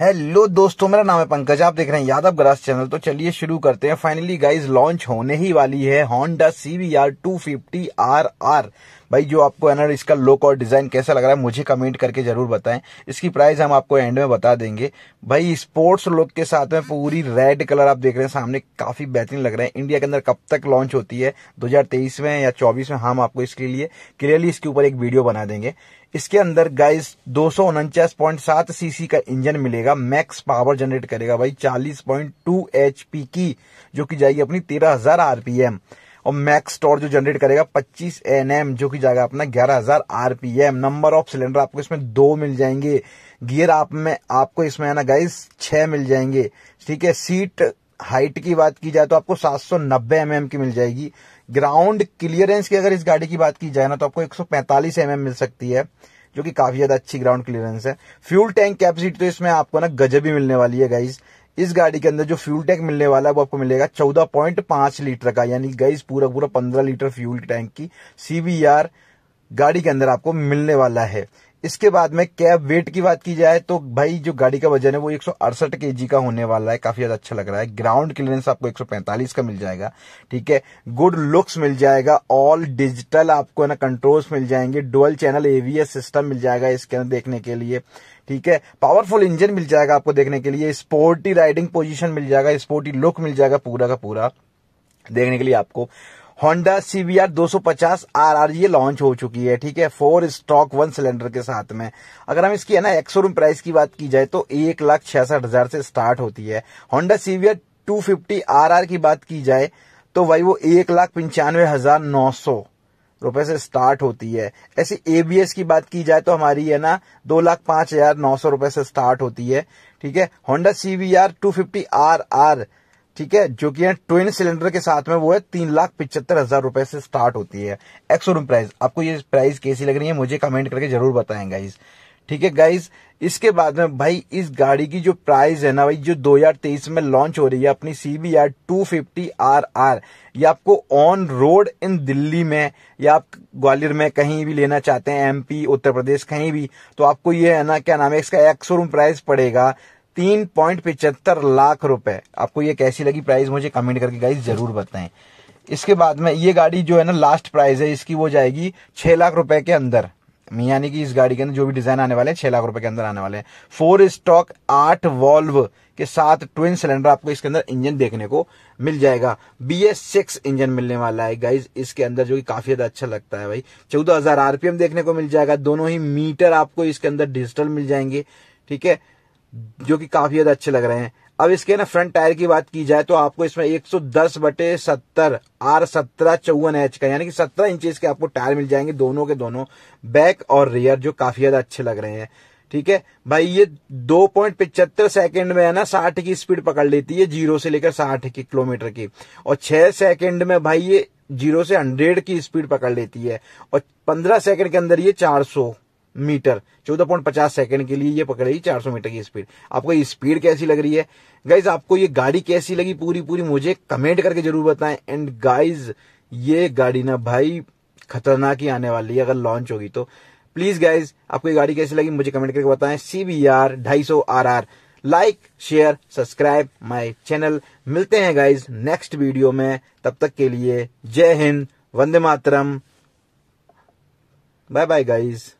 hello दोस्तों मेरा नाम है पंकज आप देख रहे हैं यादव ग्रास चैनल तो चलिए शुरू करते हैं फाइनली गाइस लॉन्च होने ही वाली है Honda C V R two fifty R R भाई जो आपको है ना इसका लुक और डिजाइन कैसा लग रहा है मुझे कमेंट करके जरूर बताएं इसकी प्राइस हम आपको एंड में बता देंगे भाई स्पोर्ट्स लुक के साथ में पूरी रेड कलर आप देख रहे हैं सामने काफी बेहतरीन लग रहे हैं इंडिया के अंदर कब तक लॉन्च होती है 2023 में या 24 में हम आपको इसके लिए क्लियरली इसके ऊपर एक वीडियो बना देंगे इसके अंदर गाइस दो सौ सीसी का इंजन मिलेगा मैक्स पावर जनरेट करेगा भाई 40.2 पॉइंट की जो कि जाएगी अपनी 13000 आरपीएम और मैक्स टॉर्च जो जनरेट करेगा 25 एन जो कि जाएगा अपना 11000 आरपीएम नंबर ऑफ सिलेंडर आपको इसमें दो मिल जाएंगे गियर आप में आपको इसमें है ना गाइस छह मिल जाएंगे ठीक है सीट हाइट की बात की जाए तो आपको सात सौ mm की मिल जाएगी ग्राउंड क्लियरेंस की अगर इस गाड़ी की बात की जाए ना तो आपको 145 सौ mm मिल सकती है जो कि काफी ज्यादा अच्छी ग्राउंड क्लियरेंस है फ्यूल टैंक कैपेसिटी तो इसमें आपको ना गजब ही मिलने वाली है गाइज इस गाड़ी के अंदर जो फ्यूल टैंक मिलने वाला है वो आपको मिलेगा 14.5 लीटर का यानी गाइज पूरा पूरा 15 लीटर फ्यूल टैंक की सीबीआर गाड़ी के अंदर आपको मिलने वाला है इसके बाद में कैब वेट की बात की जाए तो भाई जो गाड़ी का वजन है वो एक सौ का होने वाला है काफी ज्यादा अच्छा लग रहा है ग्राउंड क्लियरेंस आपको 145 का मिल जाएगा ठीक है गुड लुक्स मिल जाएगा ऑल डिजिटल आपको है ना कंट्रोल्स मिल जाएंगे डुअल चैनल एवीएस सिस्टम मिल जाएगा इसके अंदर देखने के लिए ठीक है पावरफुल इंजन मिल जाएगा आपको देखने के लिए स्पोर्टी राइडिंग पोजिशन मिल जाएगा स्पोर्टी लुक मिल जाएगा पूरा का पूरा देखने के लिए आपको होंडा सीवीआर 250 आर ये लॉन्च हो चुकी है ठीक है फोर स्टॉक वन सिलेंडर के साथ में अगर हम इसकी है ना एक्सो रूम प्राइस की बात की जाए तो एक लाख छियासठ हजार से स्टार्ट होती है होंडा सीवीआर 250 आर की बात की जाए तो भाई वो एक लाख पंचानवे हजार नौ सौ रुपए से स्टार्ट होती है ऐसी एबीएस की बात की जाए तो हमारी है ना दो लाख पांच हजार नौ सौ रुपए से स्टार्ट होती है ठीक है Honda CVR two fifty R R ठीक है जो कि ट्विन सिलेंडर के साथ में वो है तीन लाख पिछहत्तर हजार रुपए से स्टार्ट होती है एक्सोरूम प्राइस आपको ये प्राइस कैसी लग रही है मुझे कमेंट करके जरूर बताएं गाइज ठीक है गाइज इसके बाद में भाई इस गाड़ी की जो प्राइस है ना भाई जो 2023 में लॉन्च हो रही है अपनी C B R two fifty R R ये आपको ऑन रोड इन दिल्ली में या आप ग्वालियर में कहीं भी लेना चाहते हैं एमपी उत्तर प्रदेश कहीं भी तो आपको ये है ना क्या नाम है इसका एक्सोरूम प्राइस पड़ेगा तीन पॉइंट पिचहत्तर लाख रुपए आपको ये कैसी लगी प्राइस मुझे कमेंट करके गाइज जरूर बताएं इसके बाद में ये गाड़ी जो है ना लास्ट प्राइस है इसकी वो जाएगी छह लाख रुपए के अंदर यानी कि इस गाड़ी के अंदर जो भी डिजाइन आने वाले हैं छह लाख रुपए के अंदर आने वाले हैं फोर स्टॉक आठ वॉल्व के साथ ट्विन सिलेंडर आपको इसके अंदर इंजन देखने को मिल जाएगा बी एस सिक्स इंजन मिलने वाला है गाइज इसके अंदर जो कि काफी ज्यादा अच्छा लगता है भाई चौदह हजार आरपीएम देखने को मिल जाएगा दोनों ही मीटर आपको इसके अंदर डिजिटल मिल जाएंगे ठीक है जो कि काफी ज्यादा अच्छे लग रहे हैं अब इसके ना फ्रंट टायर की बात की जाए तो आपको इसमें 110 बटे सत्तर आर सत्रह चौवन एच का यानी कि 17 इंच के आपको टायर मिल जाएंगे दोनों के दोनों बैक और रियर जो काफी ज्यादा अच्छे लग रहे हैं ठीक है भाई ये दो पॉइंट पिचहत्तर सेकेंड में है ना साठ की स्पीड पकड़ लेती है जीरो से लेकर साठ की किलोमीटर की और छह सेकेंड में भाई ये जीरो से हंड्रेड की स्पीड पकड़ लेती है और पंद्रह सेकेंड के अंदर ये चार सौ मीटर चौदह पॉइंट पचास सेकेंड के लिए ये पकड़ रही चार सौ मीटर की स्पीड आपको ये स्पीड कैसी लग रही है गाइज आपको ये गाड़ी कैसी लगी पूरी पूरी मुझे कमेंट करके जरूर बताएं एंड गाइज ये गाड़ी ना भाई खतरनाक ही आने वाली है अगर लॉन्च होगी तो प्लीज गाइज आपको ये गाड़ी कैसी लगी मुझे कमेंट करके बताएं सी बी आर ढाई सौ R R like share subscribe my channel मिलते हैं गाइज नेक्स्ट वीडियो में तब तक के लिए जय हिंद वंदे मातरम बाय बाय गाइज